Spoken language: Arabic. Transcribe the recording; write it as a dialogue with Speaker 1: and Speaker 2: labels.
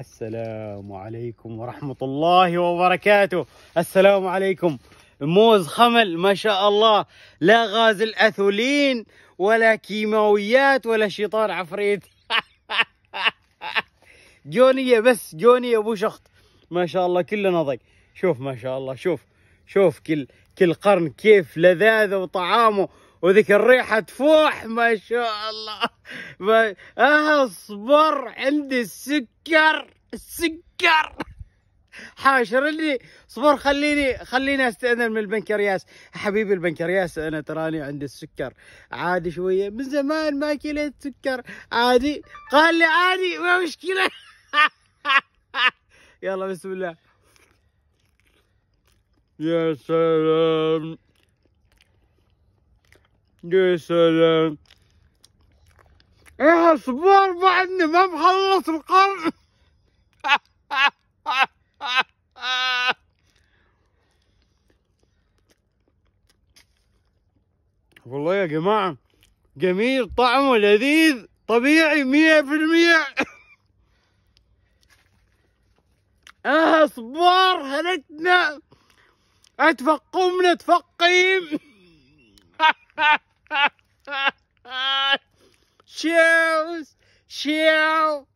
Speaker 1: السلام عليكم ورحمة الله وبركاته السلام عليكم موز خمل ما شاء الله لا غاز الأثولين ولا كيماويات ولا شيطان عفريت جونية بس جونية أبو شخط ما شاء الله كل نضي شوف ما شاء الله شوف شوف كل كل قرن كيف لذاذه وطعامه وذيك الريحه تفوح ما شاء الله ما اصبر عندي السكر السكر حاشر لي صبر خليني خليني استاذن من البنكرياس حبيبي البنكرياس انا تراني عندي السكر عادي شويه من زمان ما كليت سكر عادي قال لي عادي ما مشكله يلا بسم الله
Speaker 2: يا سلام يا سلام ايه اصبر بعدني ما مخلص القرن
Speaker 3: والله يا جماعة جميل طعمه لذيذ طبيعي مية في المية اه صبار هلتنا اتفقمنا تفقيم Cheers! Cheers!